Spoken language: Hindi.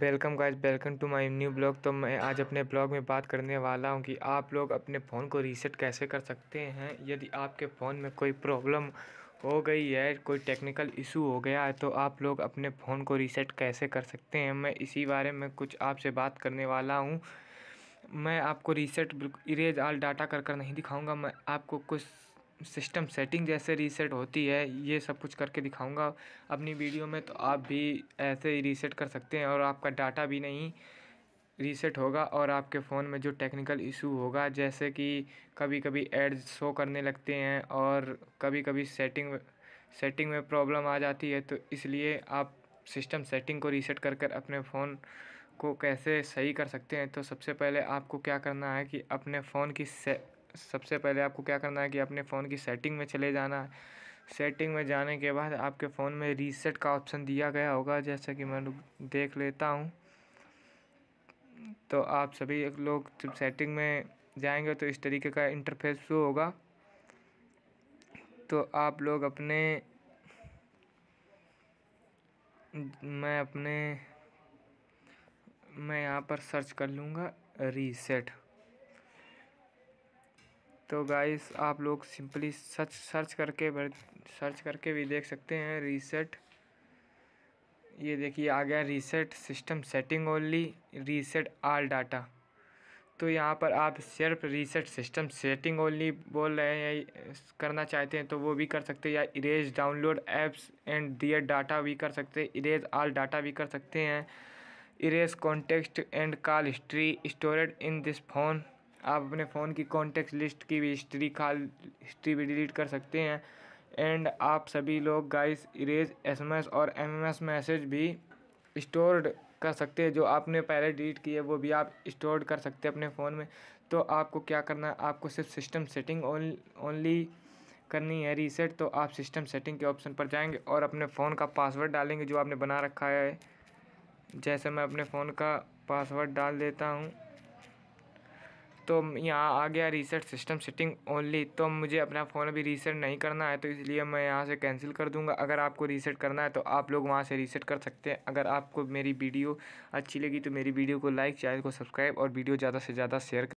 welcome guys welcome to my new blog तो मैं आज अपने ब्लॉग में बात करने वाला हूं कि आप लोग अपने फ़ोन को रीसेट कैसे कर सकते हैं यदि आपके फ़ोन में कोई प्रॉब्लम हो गई है कोई टेक्निकल इशू हो गया है तो आप लोग अपने फ़ोन को रीसेट कैसे कर सकते हैं मैं इसी बारे में कुछ आपसे बात करने वाला हूँ मैं आपको रीसेट इरेज आल डाटा कर कर नहीं दिखाऊँगा मैं आपको कुछ सिस्टम सेटिंग जैसे रीसेट होती है ये सब कुछ करके दिखाऊंगा अपनी वीडियो में तो आप भी ऐसे ही रीसेट कर सकते हैं और आपका डाटा भी नहीं रीसेट होगा और आपके फ़ोन में जो टेक्निकल इशू होगा जैसे कि कभी कभी एड शो करने लगते हैं और कभी कभी सेटिंग सेटिंग में प्रॉब्लम आ जाती है तो इसलिए आप सिस्टम सेटिंग को रीसेट कर कर अपने फ़ोन को कैसे सही कर सकते हैं तो सबसे पहले आपको क्या करना है कि अपने फ़ोन की से सबसे पहले आपको क्या करना है कि अपने फ़ोन की सेटिंग में चले जाना है सेटिंग में जाने के बाद आपके फ़ोन में रीसेट का ऑप्शन दिया गया होगा जैसा कि मैं देख लेता हूँ तो आप सभी लोग जब सेटिंग में जाएंगे तो इस तरीके का इंटरफेस शो होगा तो आप लोग अपने मैं अपने मैं यहाँ पर सर्च कर लूँगा रीसेट तो गाइस आप लोग सिंपली सर्च सर्च करके सर्च करके भी देख सकते हैं रीसेट ये देखिए आ गया reset system setting only reset all data तो यहाँ पर आप सिर्फ रीसेट सिस्टम सेटिंग ओनली बोल रहे हैं करना चाहते हैं तो वो भी कर सकते हैं या erase download apps and their data भी कर सकते हैं इरेज आल डाटा भी कर सकते हैं erase contacts and call history stored in this phone आप अपने फ़ोन की कॉन्टेक्ट लिस्ट की भी हिस्ट्री खाल हिस्ट्री भी डिलीट कर सकते हैं एंड आप सभी लोग गाइस इरेज एसएमएस और एमएमएस मैसेज भी स्टोर्ड कर सकते हैं जो आपने पहले डिलीट किए वो भी आप स्टोर कर सकते हैं अपने फ़ोन में तो आपको क्या करना है आपको सिर्फ सिस्टम सेटिंग ओनली करनी है रीसेट तो आप सिस्टम सेटिंग के ऑप्शन पर जाएंगे और अपने फ़ोन का पासवर्ड डालेंगे जो आपने बना रखा है जैसे मैं अपने फ़ोन का पासवर्ड डाल देता हूँ तो यहाँ आ गया रीसेट सिस्टम सेटिंग ओनली तो मुझे अपना फ़ोन अभी रीसेट नहीं करना है तो इसलिए मैं यहाँ से कैंसिल कर दूँगा अगर आपको रीसेट करना है तो आप लोग वहाँ से रीसेट कर सकते हैं अगर आपको मेरी वीडियो अच्छी लगी तो मेरी वीडियो को लाइक चैनल को सब्सक्राइब और वीडियो ज़्यादा से ज़्यादा शेयर